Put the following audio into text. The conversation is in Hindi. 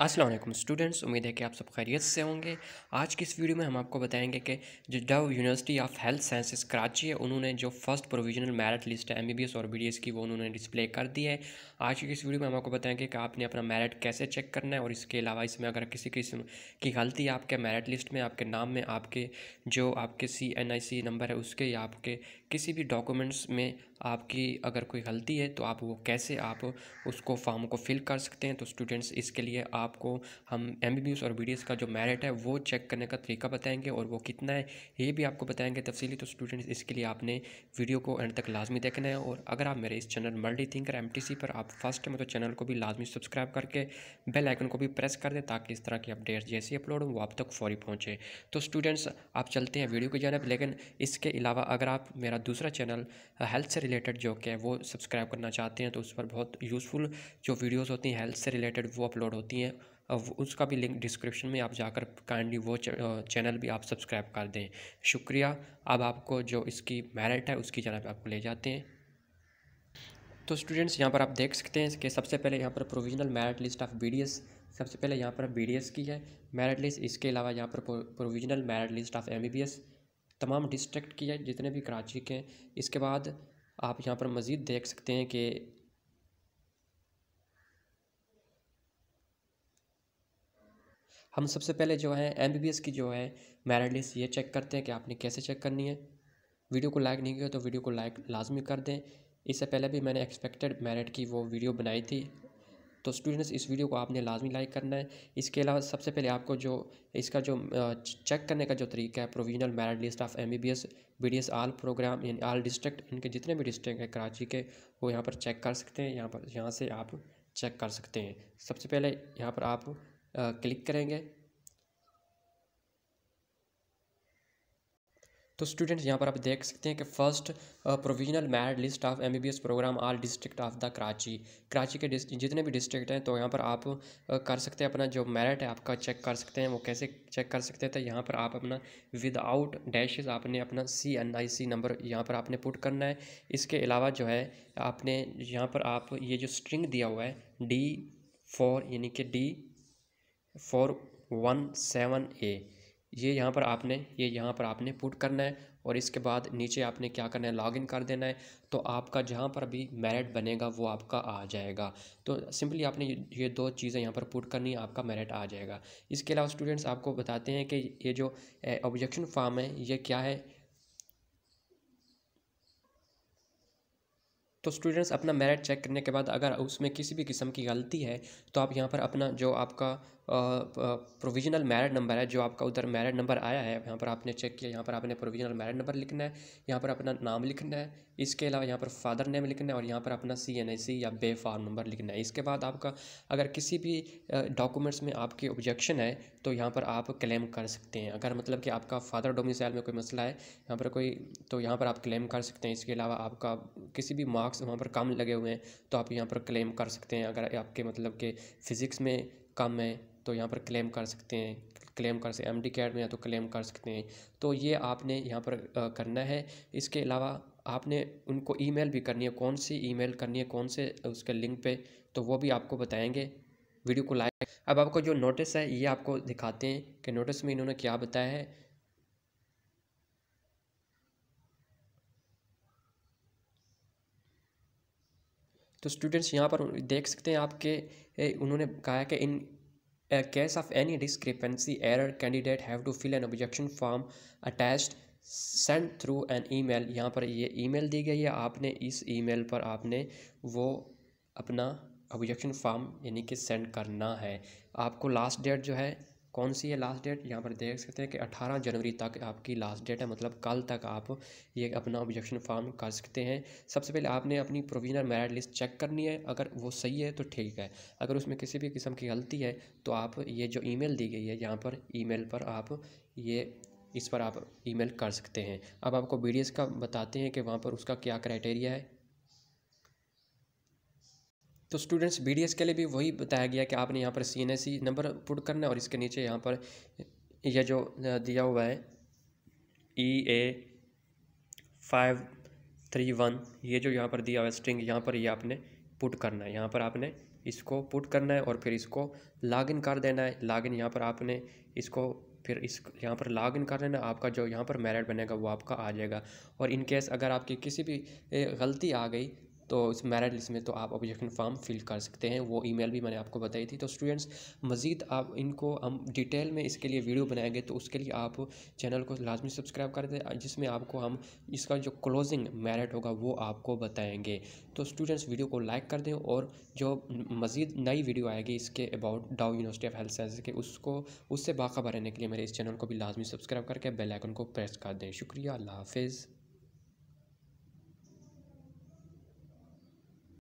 असलम स्टूडेंट्स उम्मीद है कि आप सब खैरियत से होंगे आज की इस वीडियो में हम आपको बताएंगे कि जो Dow university of health sciences Karachi है उन्होंने जो फर्स्ट प्रोविजनल मेरिट लिस्ट है एमबीबीएस और बीडीएस की वो उन्होंने डिस्प्ले कर दी है आज की इस वीडियो में हम आपको बताएंगे कि आपने अपना मेरिट कैसे चेक करना है और इसके अलावा इसमें अगर किसी किस्म की गलती है आपके मेरिट लिस्ट में आपके नाम में आपके जो आपके सी एन आई सी नंबर है उसके या आपके किसी भी डॉक्यूमेंट्स में आपकी अगर कोई गलती है तो आप वो कैसे आप उसको फॉर्म को फिल कर सकते हैं तो स्टूडेंट्स इसके लिए आप आपको हम एम और बी का जो मेरिट है वो चेक करने का तरीका बताएंगे और वो कितना है ये भी आपको बताएंगे तफसीली तो स्टूडेंट्स इसके लिए आपने वीडियो को एंड तक लाजमी देखना है और अगर आप मेरे इस चैनल मल्टी थिंकर एम पर आप फर्स्ट में तो चैनल को भी लाजमी सब्सक्राइब करके बेल आइकन को भी प्रेस कर दें ताकि इस तरह की अपडेट्स जैसे अपलोड हों वो आप तक फौरी पहुँचे तो स्टूडेंट्स आप चलते हैं वीडियो की जानब लेकिन इसके अलावा अगर आप मेरा दूसरा चैनल हेल्थ से रिलेटेड जो कि है वो सब्सक्राइब करना चाहते हैं तो उस पर बहुत यूज़फुल जो वीडियोज़ होती हैं हेल्थ से रिलेटेड वो अपलोड होती हैं उसका भी लिंक डिस्क्रिप्शन में आप जाकर काइंडली वो चैनल भी आप सब्सक्राइब कर दें शुक्रिया अब आपको जो इसकी मेरिट है उसकी जानब आपको ले जाते हैं तो स्टूडेंट्स यहाँ पर आप देख सकते हैं कि सबसे पहले यहाँ पर provisional merit list of B सबसे पहले यहाँ पर बी की है मेरिट लिस्ट इसके अलावा यहाँ पर provisional merit list of M तमाम डिस्ट्रिक्ट की है जितने भी कराची के हैं इसके बाद आप यहाँ पर मज़ीद देख सकते हैं कि हम सबसे पहले जो है एम की जो है मेरिट लिस्ट ये चेक करते हैं कि आपने कैसे चेक करनी है वीडियो को लाइक नहीं किया तो वीडियो को लाइक लाजमी कर दें इससे पहले भी मैंने एक्सपेक्टेड मेरिट की वो वीडियो बनाई थी तो स्टूडेंट्स इस वीडियो को आपने लाजमी लाइक करना है इसके अलावा सबसे पहले आपको जो इसका जो चेक करने का जो तरीका है provisional merit list of M B B S B D S all programme यानी आल डिस्ट्रिक्ट इनके जितने भी डिस्ट्रिक्ट हैं कराची के वो यहाँ पर चेक कर सकते हैं यहाँ पर यहाँ से आप चेक कर सकते हैं सबसे पहले यहाँ पर आप क्लिक करेंगे तो स्टूडेंट्स यहाँ पर आप देख सकते हैं कि first provisional merit list of MBBS programme all district of the Karachi Karachi के जितने भी डिस्ट्रिक्ट हैं तो यहाँ पर आप कर सकते हैं अपना जो मेरिट है आपका चेक कर सकते हैं वो कैसे चेक कर सकते हैं तो यहाँ पर आप अपना विदाउट डैशेज आपने अपना सी एन आई सी नंबर यहाँ पर आपने पुट करना है इसके अलावा जो है आपने यहाँ पर आप ये जो स्ट्रिंग दिया हुआ है डी फोर यानी कि D four one seven A ये यहाँ पर आपने ये यहाँ पर आपने पुट करना है और इसके बाद नीचे आपने क्या करना है लॉगिन कर देना है तो आपका जहाँ पर भी मेरिट बनेगा वो आपका आ जाएगा तो सिंपली आपने ये दो चीज़ें यहाँ पर पुट करनी है आपका मेरिट आ जाएगा इसके अलावा स्टूडेंट्स आपको बताते हैं कि ये जो ऑब्जेक्शन फॉर्म है ये क्या है तो स्टूडेंट्स अपना मेरिट चेक करने के बाद अगर उसमें किसी भी किस्म की गलती है तो आप यहाँ पर अपना जो आपका प्रोविजनल मेरिट नंबर है जो आपका उधर मेरिट नंबर आया है यहाँ पर आपने चेक किया यहाँ पर आपने प्रोविजनल मेरिट नंबर लिखना है यहाँ पर अपना नाम लिखना है इसके अलावा यहाँ पर फादर नेम लिखना है और यहाँ पर अपना सी एन सी या बे फार्म नंबर लिखना है इसके बाद आपका अगर किसी भी डॉक्यूमेंट्स में आपकी ऑब्जेक्शन है तो यहाँ पर आप क्लेम कर सकते हैं अगर मतलब कि आपका फादर डोमिसाइल में कोई मसला है यहाँ पर कोई तो यहाँ पर आप क्लेम कर सकते हैं इसके अलावा आपका किसी भी मार्क्स वहाँ पर कम लगे हुए हैं तो आप यहाँ पर क्लेम कर सकते हैं अगर आपके मतलब के फ़िज़िक्स में कम है तो यहाँ पर क्लेम कर सकते हैं क्लेम कर सकते हैं एम डी कैड में या तो क्लेम कर सकते हैं तो ये आपने यहाँ पर करना है इसके अलावा आपने उनको ईमेल भी करनी है कौन सी ईमेल करनी है कौन से उसके लिंक पे तो वो भी आपको बताएंगे वीडियो को लाइक अब आपको जो नोटिस है ये आपको दिखाते हैं कि नोटिस में इन्होंने क्या बताया है तो स्टूडेंट्स यहाँ पर देख सकते हैं आपके उन्होंने कहा कि in case of any discrepancy error candidate have to fill an objection form attached send through an email यहाँ पर ये ईमेल दी गई है आपने इस ईमेल पर आपने वो अपना ऑब्जेक्शन फॉर्म यानी कि सेंड करना है आपको लास्ट डेट जो है कौन सी है लास्ट डेट यहाँ पर देख सकते हैं कि 18 जनवरी तक आपकी लास्ट डेट है मतलब कल तक आप ये अपना ऑब्जेक्शन फॉर्म कर सकते हैं सबसे पहले आपने अपनी प्रोविजनल मेरिट लिस्ट चेक करनी है अगर वो सही है तो ठीक है अगर उसमें किसी भी किस्म की गलती है तो आप ये जो ई दी गई है यहाँ पर ई पर आप ये इस पर आप ईमेल कर सकते हैं अब आपको बी का बताते हैं कि वहाँ पर उसका क्या क्राइटेरिया है तो स्टूडेंट्स बी के लिए भी वही बताया गया कि आपने यहाँ पर सी नंबर पुट करना है और इसके नीचे यहाँ पर यह जो दिया हुआ है E A five three one ये जो यहाँ पर दिया हुआ है स्ट्रिंग यहाँ पर ये यह आपने पुट करना है यहाँ पर आपने इसको पुट करना है और फिर इसको लॉगिन कर देना है लॉगिन यहाँ पर आपने इसको फिर इस यहाँ पर लॉग इन कर लेना आपका जो यहाँ पर मेरिट बनेगा वो आपका आ जाएगा और इन केस अगर आपकी किसी भी गलती आ गई तो इस मेरिट लिस्ट में तो आप ऑब्जेक्शन फॉर्म फिल कर सकते हैं वो ईमेल भी मैंने आपको बताई थी तो स्टूडेंट्स मज़ीद आप इनको हम डिटेल में इसके लिए वीडियो बनाएंगे तो उसके लिए आप चैनल को लाजमी सब्सक्राइब कर दें जिसमें आपको हम इसका जो क्लोजिंग मेरिट होगा वो आपको बताएंगे तो स्टूडेंट्स वीडियो को लाइक कर दें और जो मज़ीद नई वीडियो आएगी इसके अबाउट डाउ यूनिवर्सिटी ऑफ हेल्थ साइंस के उसको उससे बाखबर रहने के लिए मेरे इस चैनल को भी लाजमी सब्सक्राइब करके बेलाइकन को प्रेस कर दें शुक्रिया अल्लाह हाफिज़